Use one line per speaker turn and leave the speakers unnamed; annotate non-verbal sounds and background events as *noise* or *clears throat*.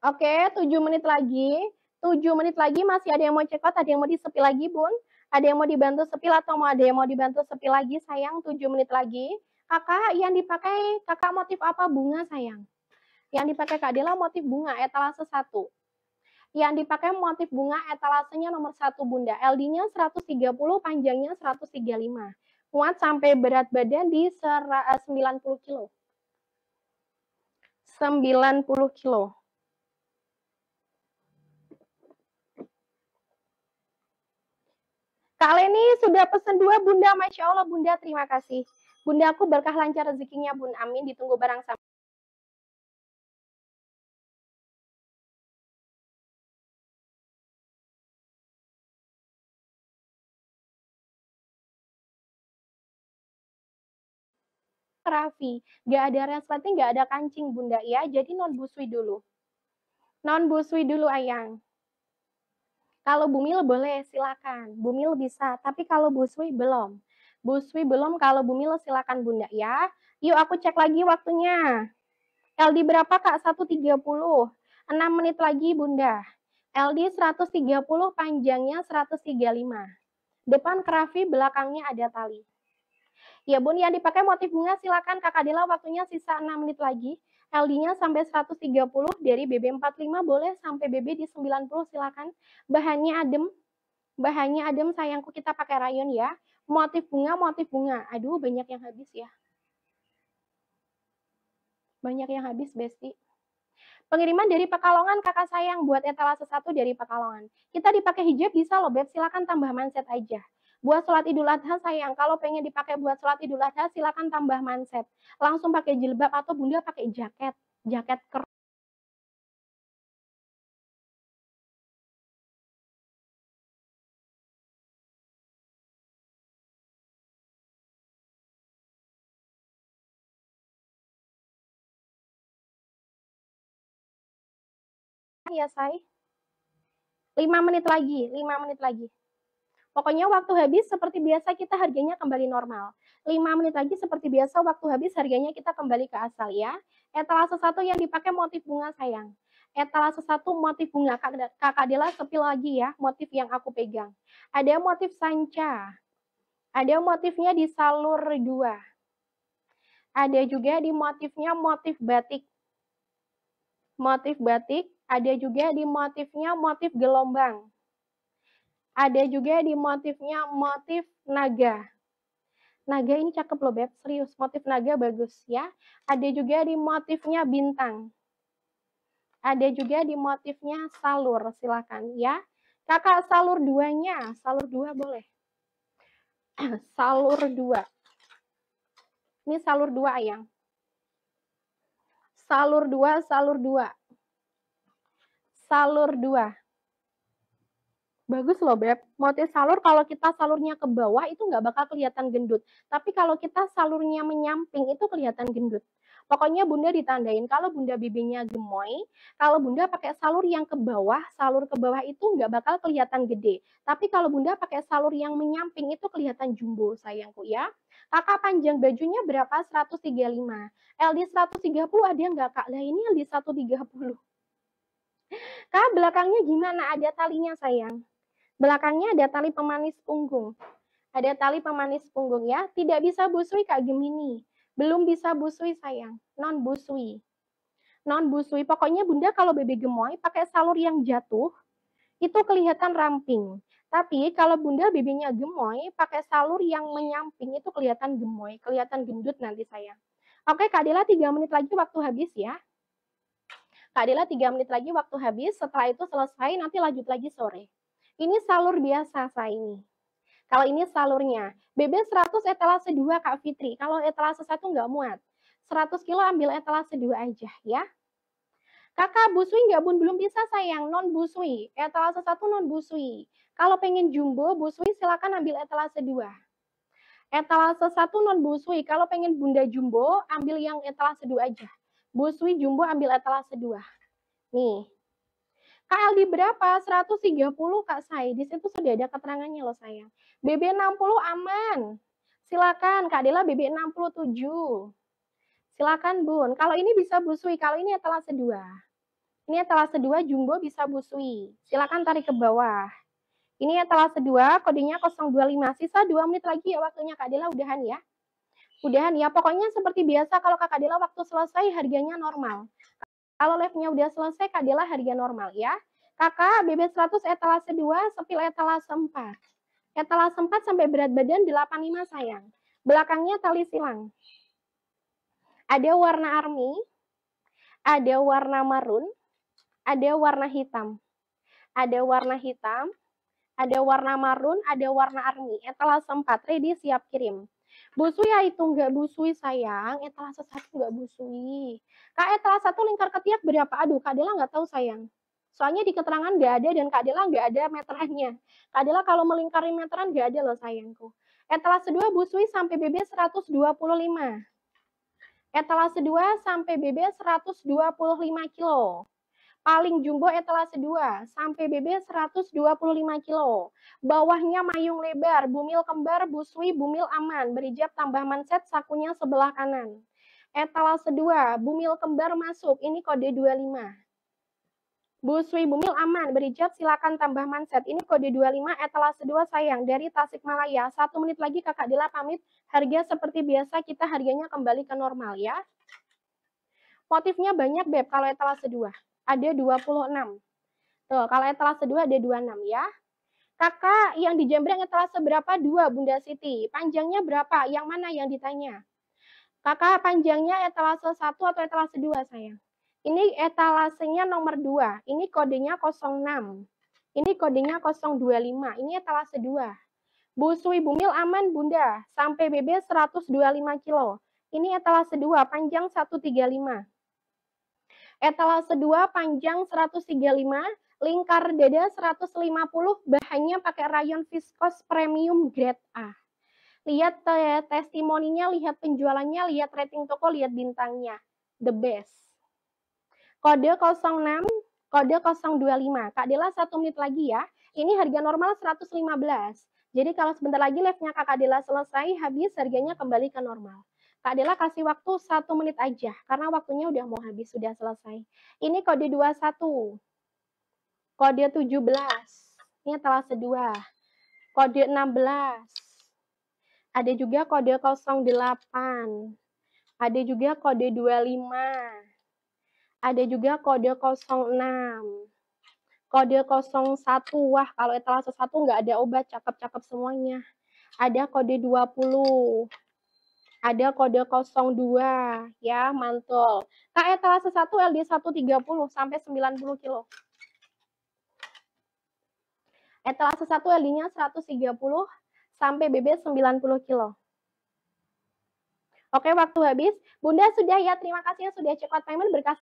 Oke, tujuh menit lagi. Tujuh menit lagi masih ada yang mau check ada yang mau disepi lagi, Bun? Ada yang mau dibantu sepi atau mau ada yang mau dibantu sepi lagi, sayang? Tujuh menit lagi. Kakak yang dipakai, kakak motif apa? Bunga, sayang. Yang dipakai Kak Dela motif bunga, etalase satu. Yang dipakai motif bunga, etalasenya nomor satu, Bunda. LD-nya 130, panjangnya 135. Muat sampai berat badan di 90 eh, kilo. 90 kilo. Kak Leni sudah pesen dua Bunda, Masya Allah Bunda terima kasih. Bunda aku berkah lancar rezekinya Bun, amin ditunggu barang sama. Raffi, gak ada resleting, gak ada kancing bunda ya, jadi non busui dulu. Non busui dulu ayang. Kalau Bumil boleh, silakan. Bumil bisa, tapi kalau Bu Swi belum. Bu Swi belum, kalau Bumil silakan Bunda ya. Yuk aku cek lagi waktunya. LD berapa Kak? 1.30. 6 menit lagi Bunda. LD 130, panjangnya 135. Depan kerafi, belakangnya ada tali. Ya Bun, yang dipakai motif bunga silakan Kakak waktunya sisa 6 menit lagi. LD-nya sampai 130 dari BB45 boleh sampai BB di 90 silakan. Bahannya adem. Bahannya adem sayangku kita pakai rayon ya. Motif bunga, motif bunga. Aduh banyak yang habis ya. Banyak yang habis Besti. Pengiriman dari Pekalongan kakak sayang buat etalase satu dari Pekalongan. Kita dipakai hijab bisa loh Beb, silakan tambah manset aja. Buat sholat idul adha sayang, kalau pengen dipakai buat sholat idul adha silakan tambah manset. Langsung pakai jilbab atau bunda pakai jaket, jaket keras. ya say. 5 menit lagi, 5 menit lagi. Pokoknya waktu habis seperti biasa kita harganya kembali normal. 5 menit lagi seperti biasa waktu habis harganya kita kembali ke asal ya. Etalase satu yang dipakai motif bunga sayang. Etalase satu motif bunga Kak, Kakak adalah sepil lagi ya motif yang aku pegang. Ada motif sanca. Ada motifnya di salur dua. Ada juga di motifnya motif batik. Motif batik, ada juga di motifnya motif gelombang ada juga di motifnya motif naga. Naga ini cakep loh Beb, serius motif naga bagus ya. Ada juga di motifnya bintang. Ada juga di motifnya salur, silakan ya. Kakak salur duanya, salur dua boleh. *clears throat* salur dua. Ini salur dua ayang. Salur dua, salur dua. Salur dua. Bagus loh Beb, motif salur kalau kita salurnya ke bawah itu nggak bakal kelihatan gendut. Tapi kalau kita salurnya menyamping itu kelihatan gendut. Pokoknya bunda ditandain kalau bunda bibinya gemoy, kalau bunda pakai salur yang ke bawah, salur ke bawah itu nggak bakal kelihatan gede. Tapi kalau bunda pakai salur yang menyamping itu kelihatan jumbo sayangku ya. Kakak panjang bajunya berapa? 135. LD 130 ada nggak kak? Lah ini LD 130. Kak belakangnya gimana? Ada talinya sayang. Belakangnya ada tali pemanis punggung. Ada tali pemanis punggung ya. Tidak bisa busui Kak Gemini. Belum bisa busui sayang. Non busui. Non busui. Pokoknya Bunda kalau bebek gemoy pakai salur yang jatuh, itu kelihatan ramping. Tapi kalau bunda bebeknya gemoy, pakai salur yang menyamping itu kelihatan gemoy, kelihatan gendut nanti sayang. Oke, Kak Dela 3 menit lagi waktu habis ya. Kak Dela 3 menit lagi waktu habis, setelah itu selesai, nanti lanjut lagi sore. Ini salur biasa saya ini. Kalau ini salurnya, BB100 etalase 2 Kak Fitri. Kalau etalase 1 nggak muat. 100 kilo ambil etalase 2 aja ya. Kakak busui nggak bun? Belum bisa sayang, non busui. Etalase 1 non busui. Kalau pengen jumbo, busui silakan ambil etalase 2. Etalase 1 non busui. Kalau pengen bunda jumbo, ambil yang etalase 2 aja. Busui jumbo ambil etalase 2. Nih, KL di berapa? 130 Kak Di situ sudah ada keterangannya loh sayang. BB60 aman. Silakan Kak Dela BB67. Silakan Bun. Kalau ini bisa busui, kalau ini etalase 2. Ini etalase 2 jumbo bisa busui. Silakan tarik ke bawah. Ini etalase 2, kodenya 025. Sisa 2 menit lagi ya waktunya Kak Dela udahan ya. Udahan ya, pokoknya seperti biasa kalau kak Dela waktu selesai harganya normal. Kalau labnya udah selesai, Kak Dela harga normal ya. Kakak BB100 etalase 2, sepil etalase 4. Etalase 4 sampai berat badan 85 sayang. Belakangnya tali silang. Ada warna army, ada warna marun, ada warna hitam. Ada warna hitam, ada warna marun, ada warna army. Etalase 4, ready siap kirim. Busui ya itu nggak busui sayang, etalase eh, satu nggak busui. Kak etalase eh, satu lingkar ketiak berapa? Aduh, Kak Dela nggak tahu sayang. Soalnya di keterangan nggak ada dan Kak Dela nggak ada meterannya. Kak Dela kalau melingkari meteran nggak ada loh sayangku. Etalase eh, dua busui sampai BB 125. Etalase dua sampai BB 125 kilo paling jumbo etalase 2 sampai BB 125 kilo. Bawahnya mayung lebar, bumil kembar, busui, bumil aman, berijab tambah manset, sakunya sebelah kanan. Etalase 2, bumil kembar masuk, ini kode 25. Busui Bumil aman, berijab silakan tambah manset. Ini kode 25 etalase 2 sayang dari Tasikmalaya. Satu menit lagi kakak Dila pamit. Harga seperti biasa kita harganya kembali ke normal ya. Motifnya banyak Beb kalau etalase 2 ada 26. Tuh, kalau etalase 2 ada 26 ya. Kakak yang di yang etalase berapa? 2, Bunda Siti. Panjangnya berapa? Yang mana yang ditanya? Kakak panjangnya etalase 1 atau etalase 2 sayang? Ini etalasenya nomor 2. Ini kodenya 06. Ini kodenya 025. Ini etalase 2. Bu Sui Bumil aman Bunda. Sampai BB 125 kilo. Ini etalase 2, panjang 135 etalase 2 panjang 135, lingkar dada 150, bahannya pakai rayon viskos premium grade A. Lihat testimoninya, lihat penjualannya, lihat rating toko, lihat bintangnya. The best. Kode 06, kode 025. Kak Dela satu menit lagi ya. Ini harga normal 115. Jadi kalau sebentar lagi live-nya Kak Dela selesai, habis harganya kembali ke normal. Kak Dela kasih waktu satu menit aja, karena waktunya udah mau habis, sudah selesai. Ini kode 21, kode 17, ini telah 2, kode 16, ada juga kode 08, ada juga kode 25, ada juga kode 06, kode 01. Wah, kalau telah 1 nggak ada obat, cakep-cakep semuanya. Ada kode 20, ada kode 02 ya, mantul. KE etalase 1 LD 130 sampai 90 kilo. Etalase 1 LD-nya 130 sampai BB 90 kilo. Oke, waktu habis. Bunda sudah ya, terima kasih yang sudah check out payment berkas